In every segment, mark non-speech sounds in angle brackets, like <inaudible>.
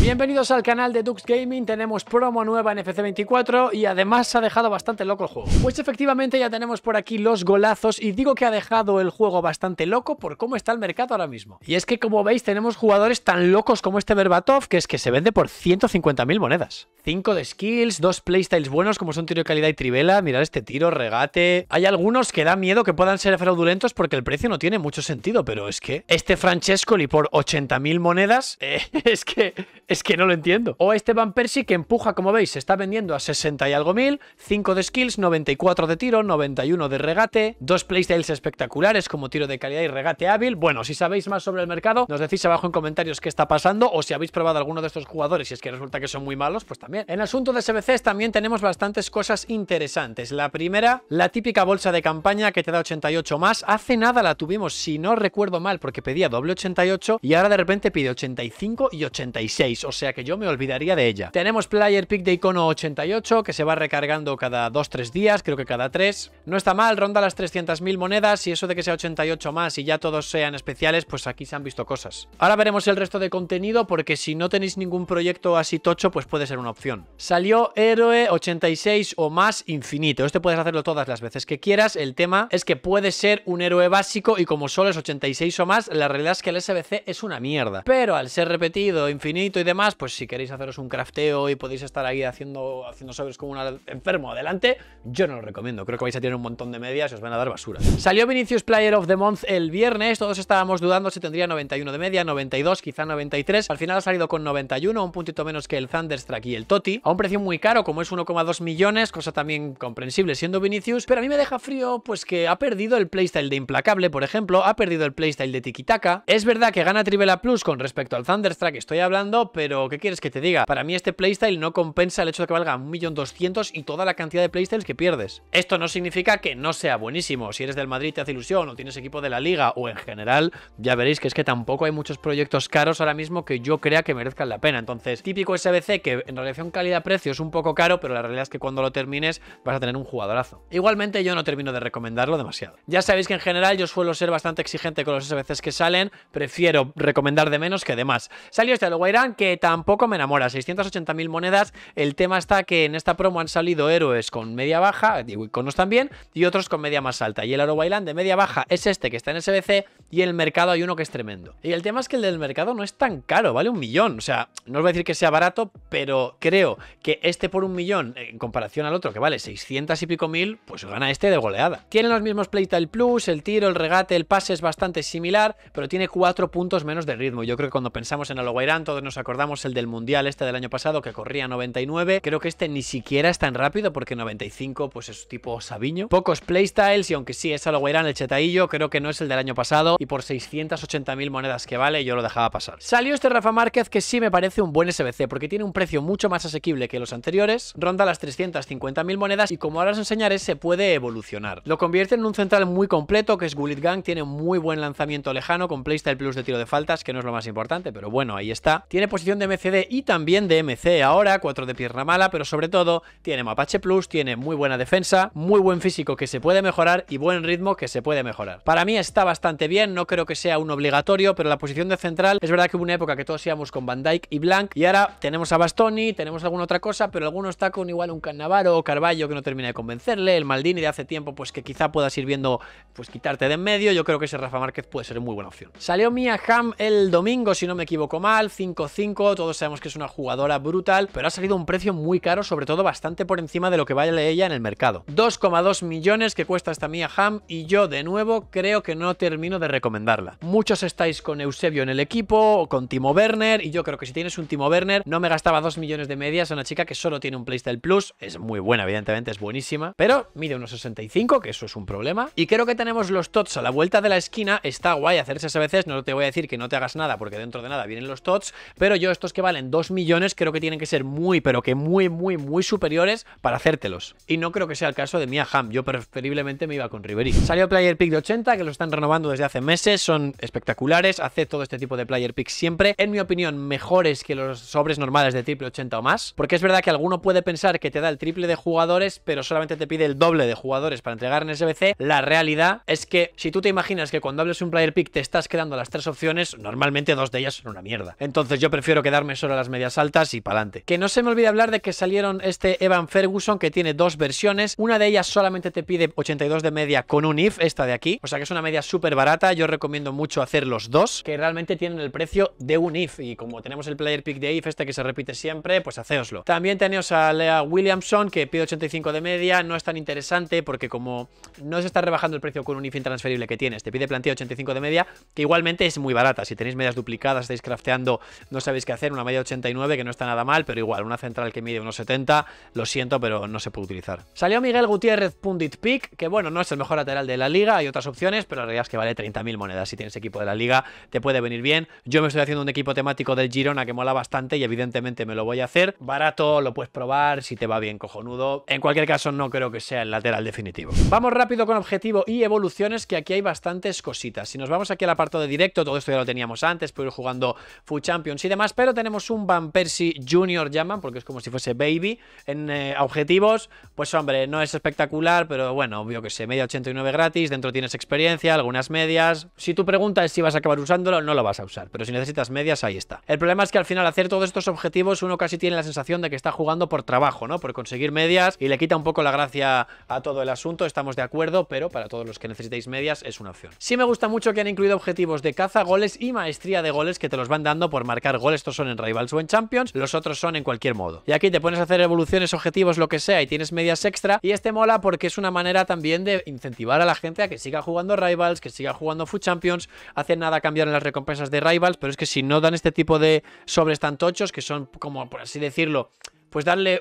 Bienvenidos al canal de Dux Gaming, tenemos promo nueva en FC24 y además ha dejado bastante loco el juego. Pues efectivamente ya tenemos por aquí los golazos y digo que ha dejado el juego bastante loco por cómo está el mercado ahora mismo. Y es que como veis tenemos jugadores tan locos como este verbatov que es que se vende por 150.000 monedas. 5 de skills, 2 playstyles buenos como son tiro de calidad y trivela, mirad este tiro, regate... Hay algunos que da miedo que puedan ser fraudulentos porque el precio no tiene mucho sentido, pero es que este Francescoli por 80.000 monedas, <laughs> eh, es que es que no lo entiendo. O este Van Persie que empuja, como veis, se está vendiendo a 60 y algo mil, 5 de skills, 94 de tiro, 91 de regate, dos playstyles espectaculares como tiro de calidad y regate hábil. Bueno, si sabéis más sobre el mercado, nos decís abajo en comentarios qué está pasando o si habéis probado alguno de estos jugadores y es que resulta que son muy malos, pues también. En asunto de SBCs también tenemos bastantes cosas interesantes. La primera, la típica bolsa de campaña que te da 88 más. Hace nada la tuvimos, si no recuerdo mal, porque pedía doble 88 y ahora de repente pide 85 y 86 o sea que yo me olvidaría de ella. Tenemos player pick de icono 88, que se va recargando cada 2-3 días, creo que cada 3. No está mal, ronda las 300.000 monedas y eso de que sea 88 más y ya todos sean especiales, pues aquí se han visto cosas. Ahora veremos el resto de contenido porque si no tenéis ningún proyecto así tocho, pues puede ser una opción. Salió héroe 86 o más infinito. Este puedes hacerlo todas las veces que quieras. El tema es que puede ser un héroe básico y como solo es 86 o más, la realidad es que el SBC es una mierda. Pero al ser repetido, infinito y demás, pues si queréis haceros un crafteo y podéis estar ahí haciendo, haciendo sobres como un enfermo adelante, yo no lo recomiendo. Creo que vais a tener un montón de medias y os van a dar basura. Salió Vinicius Player of the Month el viernes, todos estábamos dudando si tendría 91 de media, 92, quizá 93. Al final ha salido con 91, un puntito menos que el Thunderstruck y el Toti, a un precio muy caro, como es 1,2 millones, cosa también comprensible siendo Vinicius, pero a mí me deja frío pues que ha perdido el playstyle de Implacable, por ejemplo, ha perdido el playstyle de Tikitaka. Es verdad que gana Trivela Plus con respecto al Thunderstruck, estoy hablando, pero pero ¿qué quieres que te diga? Para mí este playstyle no compensa el hecho de que valga 1.200.000 y toda la cantidad de playstyles que pierdes. Esto no significa que no sea buenísimo. Si eres del Madrid te hace ilusión o tienes equipo de la liga o en general, ya veréis que es que tampoco hay muchos proyectos caros ahora mismo que yo crea que merezcan la pena. Entonces, típico SBC que en relación calidad-precio es un poco caro, pero la realidad es que cuando lo termines vas a tener un jugadorazo. Igualmente yo no termino de recomendarlo demasiado. Ya sabéis que en general yo suelo ser bastante exigente con los SBCs que salen, prefiero recomendar de menos que de más. Salió este de que tampoco me enamora. 680.000 monedas. El tema está que en esta promo han salido héroes con media baja, con iconos también, y otros con media más alta. Y el Aro de media baja es este que está en SBC y en el mercado hay uno que es tremendo. Y el tema es que el del mercado no es tan caro, vale un millón. O sea, no os voy a decir que sea barato, pero creo que este por un millón, eh, en comparación al otro que vale 600 y pico mil, pues gana este de goleada. tiene los mismos playstyle Plus, el tiro, el regate, el pase es bastante similar, pero tiene cuatro puntos menos de ritmo. Yo creo que cuando pensamos en Aro Bailan todos nos acordamos damos el del Mundial este del año pasado que corría 99, creo que este ni siquiera es tan rápido porque 95 pues es tipo Sabiño. Pocos playstyles y aunque sí es irán el chetaillo, creo que no es el del año pasado y por 680.000 monedas que vale yo lo dejaba pasar. Salió este Rafa Márquez que sí me parece un buen SBC porque tiene un precio mucho más asequible que los anteriores, ronda las 350.000 monedas y como ahora os enseñaré se puede evolucionar. Lo convierte en un central muy completo que es Gullit Gang, tiene muy buen lanzamiento lejano con playstyle plus de tiro de faltas que no es lo más importante, pero bueno, ahí está. Tiene posición de MCD y también de MC ahora, 4 de pierna mala, pero sobre todo tiene Mapache Plus, tiene muy buena defensa, muy buen físico que se puede mejorar y buen ritmo que se puede mejorar. Para mí está bastante bien, no creo que sea un obligatorio, pero la posición de central, es verdad que hubo una época que todos íbamos con Van Dyke y Blanc y ahora tenemos a Bastoni, tenemos alguna otra cosa, pero algunos está con igual un Cannavaro o Carballo que no termina de convencerle, el Maldini de hace tiempo pues que quizá puedas ir viendo pues quitarte de en medio, yo creo que ese Rafa Márquez puede ser muy buena opción. Salió Mia Ham el domingo, si no me equivoco mal, 5-5 todos sabemos que es una jugadora brutal, pero ha salido un precio muy caro, sobre todo bastante por encima de lo que vale ella en el mercado. 2,2 millones que cuesta esta Mia Ham y yo de nuevo creo que no termino de recomendarla. Muchos estáis con Eusebio en el equipo, o con Timo Werner, y yo creo que si tienes un Timo Werner, no me gastaba 2 millones de medias a una chica que solo tiene un Playstyle Plus, es muy buena evidentemente, es buenísima, pero mide unos 65, que eso es un problema, y creo que tenemos los tots a la vuelta de la esquina, está guay hacerse a veces, no te voy a decir que no te hagas nada porque dentro de nada vienen los tots, pero yo estos que valen 2 millones creo que tienen que ser muy, pero que muy, muy, muy superiores para hacértelos. Y no creo que sea el caso de Mia Ham, yo preferiblemente me iba con Ribery. Salió Player Pick de 80, que lo están renovando desde hace meses, son espectaculares, hace todo este tipo de Player Pick siempre, en mi opinión, mejores que los sobres normales de triple 80 o más, porque es verdad que alguno puede pensar que te da el triple de jugadores, pero solamente te pide el doble de jugadores para entregar en SBC, la realidad es que si tú te imaginas que cuando hables un Player Pick te estás quedando las tres opciones, normalmente dos de ellas son una mierda. Entonces yo prefiero Quiero quedarme solo a las medias altas y pa'lante. Que no se me olvide hablar de que salieron este Evan Ferguson que tiene dos versiones. Una de ellas solamente te pide 82 de media con un IF, esta de aquí. O sea que es una media súper barata. Yo recomiendo mucho hacer los dos, que realmente tienen el precio de un IF. Y como tenemos el player pick de IF, este que se repite siempre, pues hacéoslo. También tenemos a Lea Williamson que pide 85 de media. No es tan interesante porque como no se está rebajando el precio con un IF intransferible que tienes, te pide plantilla 85 de media, que igualmente es muy barata. Si tenéis medias duplicadas, estáis crafteando, no sabéis que hacer, una media 89 que no está nada mal, pero igual, una central que mide unos 70, lo siento, pero no se puede utilizar. Salió Miguel Gutiérrez Pundit Pick, que bueno, no es el mejor lateral de la liga, hay otras opciones, pero la realidad es que vale 30.000 monedas. Si tienes equipo de la liga, te puede venir bien. Yo me estoy haciendo un equipo temático del Girona que mola bastante y evidentemente me lo voy a hacer. Barato, lo puedes probar, si te va bien, cojonudo. En cualquier caso, no creo que sea el lateral definitivo. Vamos rápido con objetivo y evoluciones, que aquí hay bastantes cositas. Si nos vamos aquí al apartado de directo, todo esto ya lo teníamos antes, ir jugando Food Champions y demás, pero tenemos un Van Persie Junior, llaman, porque es como si fuese Baby. En eh, objetivos, pues hombre, no es espectacular, pero bueno, obvio que se media 89 gratis, dentro tienes experiencia, algunas medias. Si tu pregunta es si vas a acabar usándolo, no lo vas a usar, pero si necesitas medias, ahí está. El problema es que al final hacer todos estos objetivos uno casi tiene la sensación de que está jugando por trabajo, ¿no? Por conseguir medias y le quita un poco la gracia a todo el asunto, estamos de acuerdo, pero para todos los que necesitéis medias es una opción. Sí me gusta mucho que han incluido objetivos de caza, goles y maestría de goles que te los van dando por marcar goles estos son en Rivals o en Champions, los otros son en cualquier modo. Y aquí te pones a hacer evoluciones, objetivos, lo que sea, y tienes medias extra, y este mola porque es una manera también de incentivar a la gente a que siga jugando Rivals, que siga jugando Food Champions, hacen nada cambiar en las recompensas de Rivals, pero es que si no dan este tipo de sobres tan tochos, que son como, por así decirlo, pues darle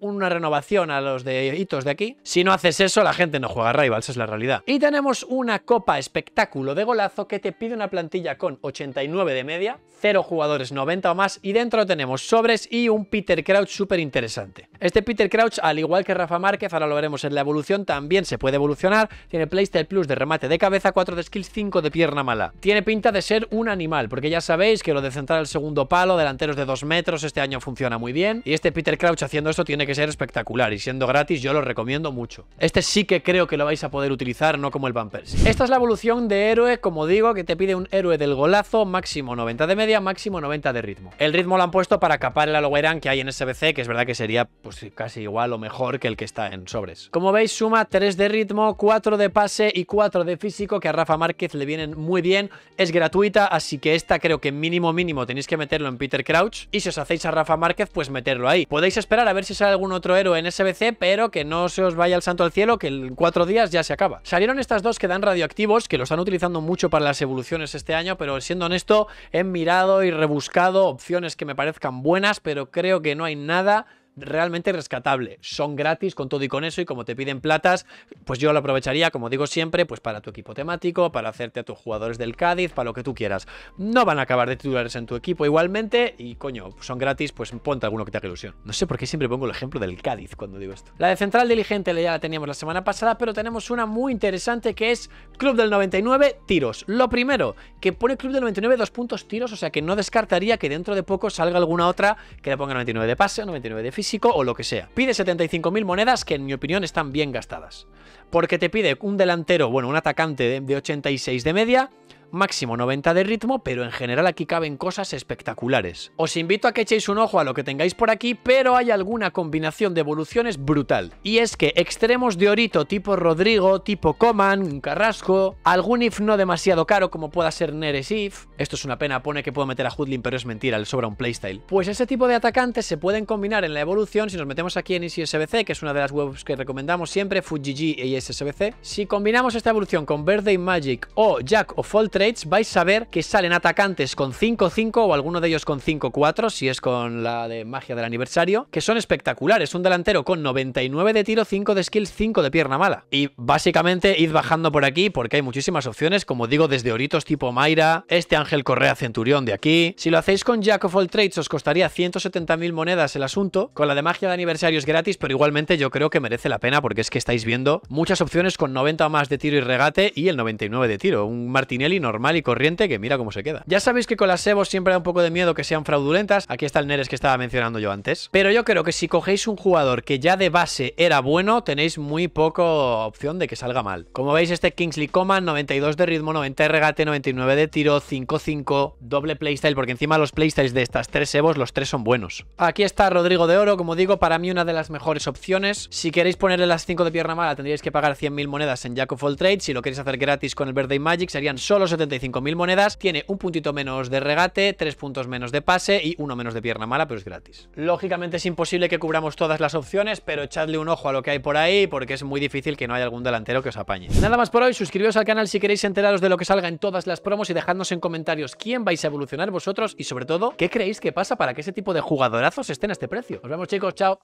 una renovación a los de hitos de aquí. Si no haces eso, la gente no juega Rivals, es la realidad. Y tenemos una copa espectáculo de golazo que te pide una plantilla con 89 de media, 0 jugadores 90 o más, y dentro tenemos sobres y un Peter Crouch súper interesante. Este Peter Crouch, al igual que Rafa Márquez, ahora lo veremos en la evolución, también se puede evolucionar. Tiene Playstyle Plus de remate de cabeza, 4 de skills, 5 de pierna mala. Tiene pinta de ser un animal, porque ya sabéis que lo de centrar el segundo palo, delanteros de 2 metros, este año funciona muy bien. Y este Peter Crouch haciendo esto tiene que ser espectacular y siendo gratis yo lo recomiendo mucho. Este sí que creo que lo vais a poder utilizar, no como el Van Esta es la evolución de héroe, como digo, que te pide un héroe del golazo, máximo 90 de media, máximo 90 de ritmo. El ritmo lo han puesto para capar el Alogueran que hay en SBC, que es verdad que sería pues casi igual o mejor que el que está en sobres. Como veis, suma 3 de ritmo, 4 de pase y 4 de físico, que a Rafa Márquez le vienen muy bien. Es gratuita, así que esta creo que mínimo mínimo tenéis que meterlo en Peter Crouch. Y si os hacéis a Rafa Márquez, pues meterlo ahí podéis esperar a ver si sale algún otro héroe en SBC, pero que no se os vaya el santo al cielo, que en cuatro días ya se acaba. Salieron estas dos que dan radioactivos, que lo están utilizando mucho para las evoluciones este año, pero siendo honesto, he mirado y rebuscado opciones que me parezcan buenas, pero creo que no hay nada realmente rescatable. Son gratis con todo y con eso y como te piden platas, pues yo lo aprovecharía, como digo siempre, pues para tu equipo temático, para hacerte a tus jugadores del Cádiz, para lo que tú quieras. No van a acabar de titulares en tu equipo igualmente y coño, son gratis, pues ponte alguno que te haga ilusión. No sé por qué siempre pongo el ejemplo del Cádiz cuando digo esto. La de Central Diligente ya la teníamos la semana pasada, pero tenemos una muy interesante que es Club del 99 Tiros. Lo primero, que pone Club del 99 dos puntos tiros, o sea que no descartaría que dentro de poco salga alguna otra que le ponga 99 de pase, 99 de física o lo que sea. Pide 75.000 monedas que en mi opinión están bien gastadas. Porque te pide un delantero, bueno, un atacante de, de 86 de media, máximo 90 de ritmo, pero en general aquí caben cosas espectaculares. Os invito a que echéis un ojo a lo que tengáis por aquí, pero hay alguna combinación de evoluciones brutal. Y es que extremos de Orito tipo Rodrigo, tipo Coman, un Carrasco, algún if no demasiado caro como pueda ser Neres if, esto es una pena, pone que puedo meter a Hoodlin pero es mentira, le sobra un playstyle. Pues ese tipo de atacantes se pueden combinar en la evolución si nos metemos aquí en ISSBC, que es una de las webs que recomendamos siempre, Fujigi e ISSBC. Si combinamos esta evolución con Verde y Magic o Jack o Folter vais a ver que salen atacantes con 5-5 o alguno de ellos con 5-4, si es con la de magia del aniversario, que son espectaculares. Un delantero con 99 de tiro, 5 de skill 5 de pierna mala. Y básicamente id bajando por aquí porque hay muchísimas opciones, como digo, desde Oritos tipo Mayra, este Ángel Correa Centurión de aquí. Si lo hacéis con Jack of All Trades os costaría 170.000 monedas el asunto. Con la de magia de aniversario es gratis, pero igualmente yo creo que merece la pena porque es que estáis viendo muchas opciones con 90 o más de tiro y regate y el 99 de tiro. Un Martinelli no normal y corriente que mira cómo se queda. Ya sabéis que con las sebos siempre da un poco de miedo que sean fraudulentas. Aquí está el Neres que estaba mencionando yo antes. Pero yo creo que si cogéis un jugador que ya de base era bueno, tenéis muy poco opción de que salga mal. Como veis, este Kingsley Coman, 92 de ritmo, 90 de regate, 99 de tiro, 5-5, doble playstyle, porque encima los playstyles de estas tres EVOs, los tres son buenos. Aquí está Rodrigo de Oro, como digo, para mí una de las mejores opciones. Si queréis ponerle las 5 de pierna mala, tendríais que pagar 100.000 monedas en Jack of All Trade. Si lo queréis hacer gratis con el Verde Magic, serían solo 75.000 monedas, tiene un puntito menos de regate, tres puntos menos de pase y uno menos de pierna mala, pero es gratis. Lógicamente es imposible que cubramos todas las opciones, pero echadle un ojo a lo que hay por ahí porque es muy difícil que no haya algún delantero que os apañe. Nada más por hoy, suscribiros al canal si queréis enteraros de lo que salga en todas las promos y dejadnos en comentarios quién vais a evolucionar vosotros y sobre todo, ¿qué creéis que pasa para que ese tipo de jugadorazos estén a este precio? Nos vemos chicos, chao.